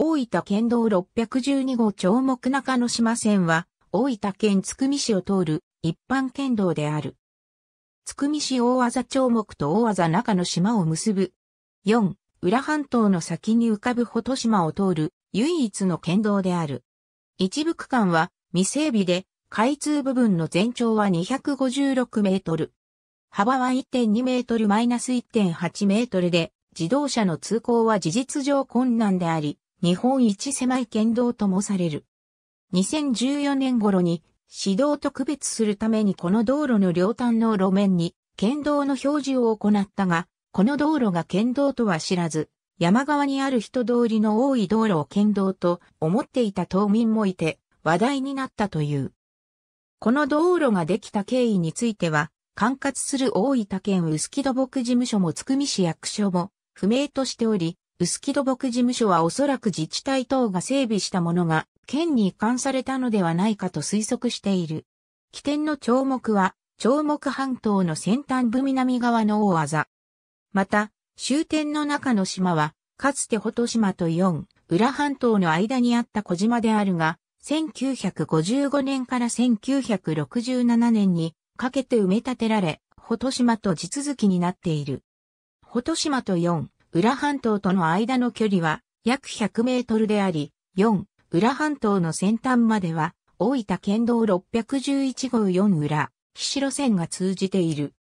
大分県道612号長目中の島線は、大分県津久見市を通る一般県道である。津久見市大和長目と大和中の島を結ぶ。4、浦半島の先に浮かぶ保島を通る唯一の県道である。一部区間は未整備で、開通部分の全長は256メートル。幅は1.2メートルマイナス -1.8 メートルで、自動車の通行は事実上困難であり、日本一狭い県道ともされる。2014年頃に、市道と区別するためにこの道路の両端の路面に、県道の表示を行ったが、この道路が県道とは知らず、山側にある人通りの多い道路を県道と思っていた島民もいて、話題になったという。この道路ができた経緯については、管轄する大分県薄木土木事務所もつくみ市役所も不明としており、薄木土木事務所はおそらく自治体等が整備したものが、県に移管されたのではないかと推測している。起点の長木は、長木半島の先端部南側の大技。また、終点の中の島は、かつて穂島と四、浦半島の間にあった小島であるが、1955年から1967年にかけて埋め立てられ、穂島と地続きになっている。穂島と四、浦半島との間の距離は約100メートルであり、4、浦半島の先端までは、大分県道611号4浦、岸路線が通じている。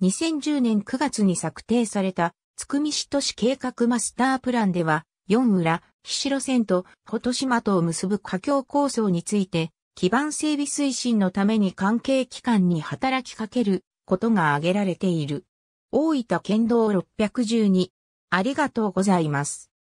2010年9月に策定された、つくみ市都市計画マスタープランでは、4浦、岸路線ととし島とを結ぶ架橋構想について、基盤整備推進のために関係機関に働きかけることが挙げられている。大分県道612、ありがとうございます。